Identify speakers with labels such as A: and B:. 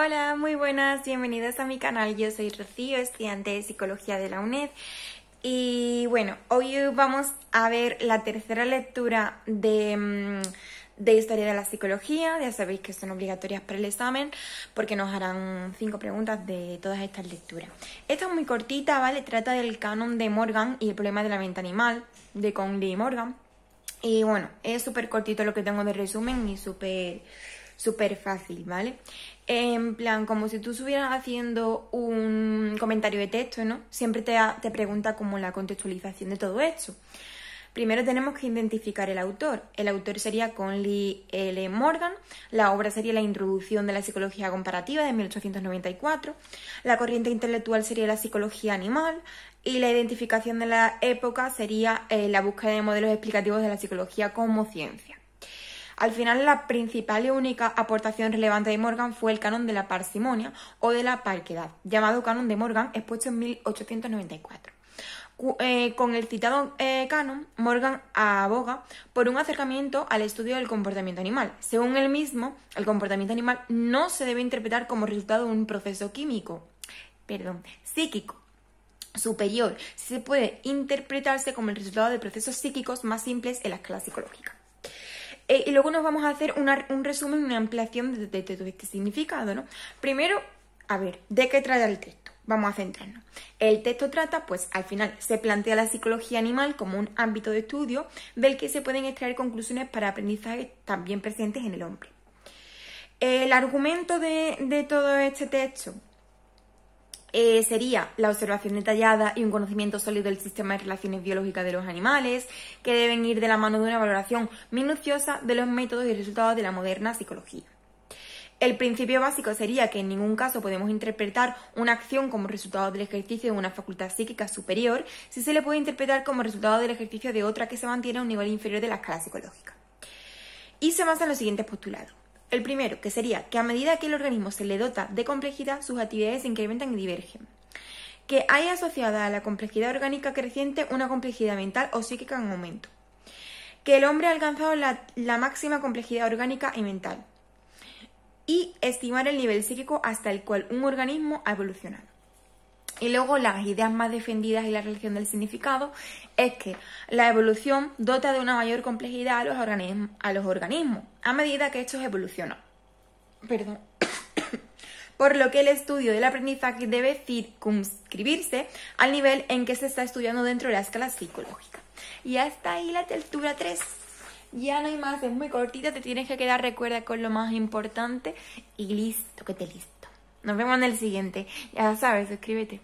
A: Hola, muy buenas, bienvenidos a mi canal. Yo soy Rocío, estudiante de Psicología de la UNED. Y bueno, hoy vamos a ver la tercera lectura mm, de, Historia de la Psicología. Ya sabéis que son obligatorias para el examen porque nos harán cinco preguntas de todas estas lecturas. Esta es muy cortita, ¿vale? Trata del canon de Morgan y el problema de la mente animal de Conley y Morgan. Y bueno, es súper cortito lo que tengo de resumen y súper súper fácil, ¿vale? En plan, como si tú estuvieras haciendo un comentario de texto, ¿no? Siempre te, te pregunta como la contextualización de todo esto. Primero tenemos que identificar el autor. El autor sería Conley L. Morgan, la obra sería La Introducción de la Psicología Comparativa de 1894, la corriente intelectual sería la psicología animal y la identificación de la época sería eh, la búsqueda de modelos explicativos de la psicología como ciencia. Al final, la principal y única aportación relevante de Morgan fue el canon de la parsimonia o de la parquedad, llamado canon de Morgan, expuesto en 1894. Eh, con el citado eh, canon, Morgan aboga por un acercamiento al estudio del comportamiento animal. Según él mismo, el comportamiento animal no se debe interpretar como resultado de un proceso químico, perdón, psíquico superior, se puede interpretarse como el resultado de procesos psíquicos más simples en la escala psicológica. Eh, y luego nos vamos a hacer un resumen, una ampliación de, todo este significado, ¿no? Primero, a ver, ¿de qué trata el texto? Vamos a centrarnos. El texto trata, pues al final se plantea la psicología animal como un ámbito de estudio del que se pueden extraer conclusiones para aprendizajes también presentes en el hombre. El argumento de, de todo este texto, eh, sería la observación detallada y un conocimiento sólido del sistema de relaciones biológicas de los animales, que deben ir de la mano de una valoración minuciosa de los métodos y resultados de la moderna psicología. El principio básico sería que en ningún caso podemos interpretar una acción como resultado del ejercicio de una facultad psíquica superior si se le puede interpretar como resultado del ejercicio de otra que se mantiene a un nivel inferior de la escala psicológica. Y se basa en los siguientes postulados. El primero, que sería que a medida que el organismo se le dota de complejidad, sus actividades se incrementan y divergen. Que hay asociada a la complejidad orgánica creciente una complejidad mental o psíquica en aumento. Que el hombre ha alcanzado la máxima complejidad orgánica y mental. Y estimar el nivel psíquico hasta el cual un organismo ha evolucionado. Y luego las ideas más defendidas y la relación del significado es que la evolución dota de una mayor complejidad a los, organismos, a, medida que estos evolucionan. Perdón. Por lo que el estudio del aprendizaje debe circunscribirse al nivel en que se está estudiando dentro de la escala psicológica. Y hasta ahí la textura 3. Ya no hay más, es muy cortita, te tienes que quedar, recuerda con lo más importante y listo, que te listo. Nos vemos en el siguiente. Ya sabes, suscríbete.